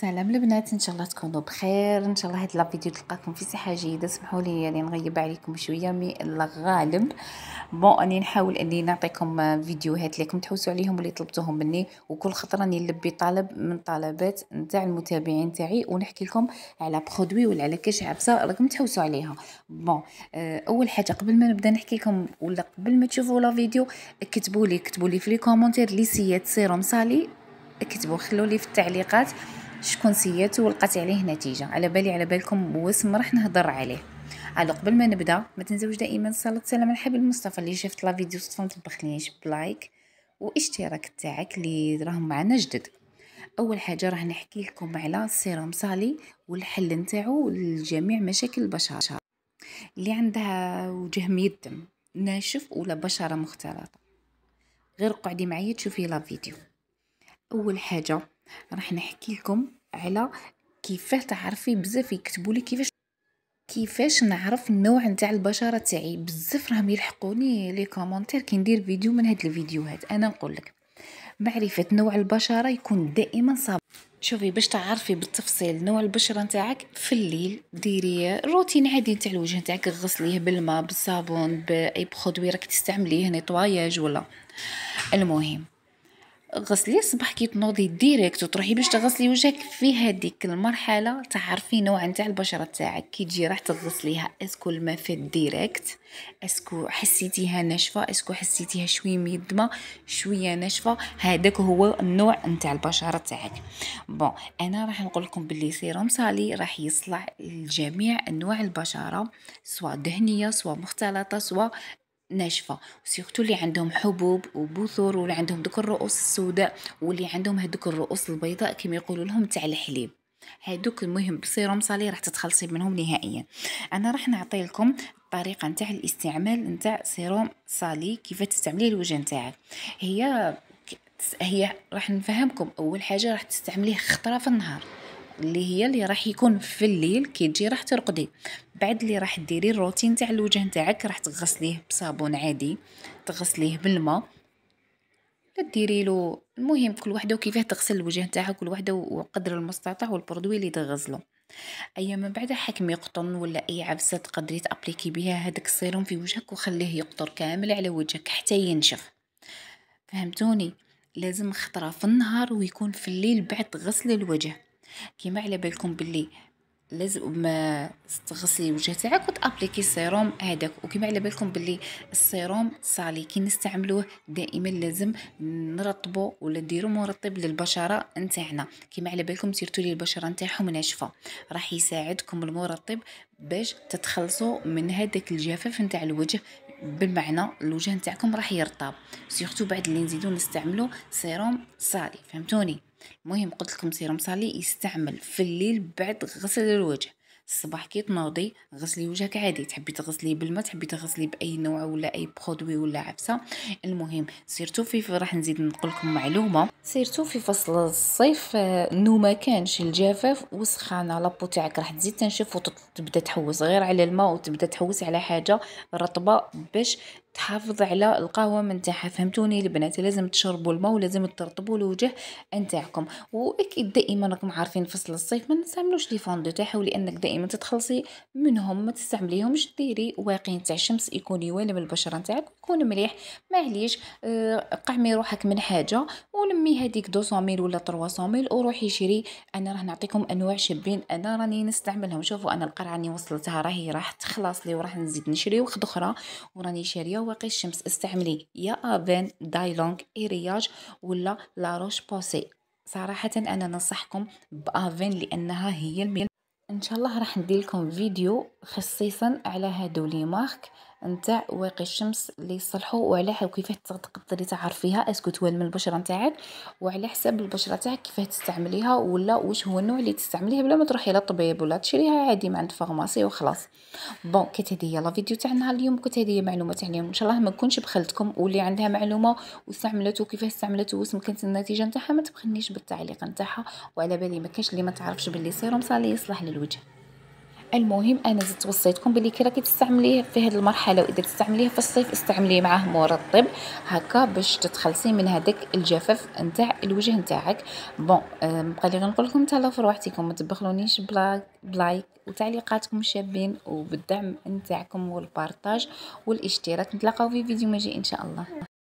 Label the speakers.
Speaker 1: سلام البنات ان شاء الله تكونوا بخير ان شاء الله هاد لا فيديو تلقاكم في صحه جيده سمحوا لي يعني نغيب عليكم شويه مي الغالب بون اني نحاول اني نعطيكم فيديوهات ليكم تحوسوا عليهم واللي طلبتوهم مني وكل خطره اني نلبي طلب من طلبات نتاع المتابعين تاعي ونحكي لكم على برودوي ولا على كاش عبسه راكم تحوسوا عليها بون آه، اول حاجه قبل ما نبدا نحكي لكم ولا قبل ما تشوفوا لا فيديو كتبوا لي كتبوا لي في لي كومونتير لي سيات سيروم صالي كتبوا خلوا لي في التعليقات شكون سياتو ولقات عليه نتيجه على بالي على بالكم واسم راح نهضر عليه على قبل ما نبدا ما تنساوش دائما صلاه سلام على الحبيب المصطفى اللي شافت لا فيديو صدفه ما تبخلينيش بلايك واشتراك تاعك اللي راهم معنا جدد اول حاجه راه نحكي لكم على سيروم صالي والحل نتاعو لجميع مشاكل البشره اللي عندها وجه ميدم ناشف ولا بشره مختلطه غير قعدي معايا تشوفي لا فيديو اول حاجه راح نحكي لكم على كيفاه تعرفي بزاف يكتبوا لي كيفاش كيفاش نعرف النوع نتاع البشره تاعي بزاف راهم يلحقوني لي كومونتير كي ندير فيديو من هاد الفيديوهات انا نقول لك معرفه نوع البشره يكون دائما صعب شوفي باش تعرفي بالتفصيل نوع البشره نتاعك في الليل ديري روتين عادي نتاع الوجه نتاعك غسليه بالماء بالصابون باي برودوي راك تستعمليه نيتواياج ولا المهم غسلي الصباح كي تنوضي ديريكت وتروحي باش تغسلي وجهك في هذيك المرحله تعرفي نوع نتاع البشره تاعك كي تجي راح تغسليها اسكو الماء في ديريكت اسكو حسيتيها ناشفه اسكو حسيتيها شويه ميدمه شويه ناشفه هذاك هو النوع نتاع البشره تاعك بون انا راح نقول لكم باللي سيروم سالي راح يصلح لجميع انواع البشره سواء دهنيه سواء مختلطه سواء ناشفه وسيرتو اللي عندهم حبوب وبثور واللي عندهم دوك الرؤوس السوداء واللي عندهم هذوك الرؤوس البيضاء كما يقولوا لهم تاع الحليب هذوك المهم بصيروم صالي راح تتخلصي منهم نهائيا انا راح نعطي لكم الطريقه نتاع الاستعمال نتاع سيروم صالي كيف تستعمليه الوجه نتاعك هي هي راح نفهمكم اول حاجه راح تستعمليه خطره في النهار اللي هي اللي راح يكون في الليل كي تجي راح ترقدي بعد اللي راح ديري الروتين تاع الوجه نتاعك راح تغسليه بصابون عادي تغسليه بالماء لا ديري له المهم كل وحده وكيفاه تغسل الوجه نتاعها كل وحده وقدر المستطاع والبرودوي اللي تغسله ايا من بعد حكمي قطن ولا اي عفسه تقدري تابليكي بها هذاك السيروم في وجهك وخليه يقطر كامل على وجهك حتى ينشف فهمتوني لازم خطره في النهار ويكون في الليل بعد غسل الوجه كيما على بالكم باللي لازم تغسلي الوجه تاعك وتابليكي السيروم هذاك وكيما على بالكم باللي السيروم صالي كي نستعملوه دائما لازم نرطبو ولا نديرو مرطب للبشره نتاعنا كيما على بالكم سيرتو لي البشره نتاعهم ناشفه راح يساعدكم المرطب باش تتخلصوا من هذاك الجفاف نتاع الوجه بالمعنى الوجه نتاعكم راح يرطب سيرتو بعد اللي نزيدو نستعملو سيروم صالي فهمتوني المهم قلت لكم سير صالي يستعمل في الليل بعد غسل الوجه الصباح كي تنوضي غسلي وجهك عادي تحبي تغسلي بالماء تحبي تغسلي باي نوع ولا اي برودوي ولا عفسه المهم سيرتو في راح نزيد نقول لكم معلومه سيرتو في فصل الصيف آه، نو ما كانش الجفاف وسخانه لابو تاعك راح تزيد تنشف وتبدا تحوس غير على الماء وتبدا تحوس على حاجه رطبه باش تحافظ على القهوة من تاعها فهمتوني البنات لازم تشربوا الماء ولازم ترطبوا الوجه نتاعكم واكيد دائما راكم عارفين فصل الصيف ما نستعملوش لي فوندو تاعها لانك دائما تتخلصي منهم ما تستعمليهمش ديري واقي تاع الشمس يكون يوالم البشرة نتاعك ويكون مليح معليش آه قعمي روحك من حاجة ولمي هذيك 200 ميل ولا 300 ميل وروحي شري انا راه نعطيكم انواع شابين انا راني نستعملهم شوفوا انا القرعه راني وصلتها راهي راح تخلص لي وراح نزيد نشري وخد اخرى وراني شاريه مروق الشمس استعملي يا افين دايلونج إرياج ولا لاروش بوسي صراحة أنا ننصحكم بأفين لأنها هي الميل ان شاء الله راح ندير لكم فيديو خصيصا على هادو لي مارك نتاع واقي الشمس اللي يصلحو وعلاه وكيفاه تقدري تعرفيها اسكو توال من البشره نتاعك وعلى حساب البشره تاعك كيفاه تستعمليها ولا واش هو النوع اللي تستعمليه بلا ما تروحي للطبيب ولا تشريها عادي من عند فارماسي وخلاص بون كانت هذه هي لا فيديو تاعنا اليوم كانت هذه تاع اليوم ان شاء الله ما نكونش بخلتكم واللي عندها معلومه واستعملته وكيفاه استعملته واش كانت النتيجه نتاعها ما تبخلنيش بالتعليق نتاعها وعلى بالي ما كاينش اللي ما تعرفش باللي سيروم صالي يصلح للوجه المهم انا زدت وصيتكم باللي كي راكي تستعمليه في هذه المرحله واذا تستعمليه في الصيف استعمليه معاه مرطب هكا باش تتخلصي من هذاك الجفاف نتاع الوجه نتاعك بون نبقى euh, لي نقول لكم تهلاو في روحتكم ما تبخلونيش بلاك بلايك وتعليقاتكم شابين وبالدعم نتاعكم والبارطاج والاشتراك نتلاقاو في فيديو مجي ان شاء الله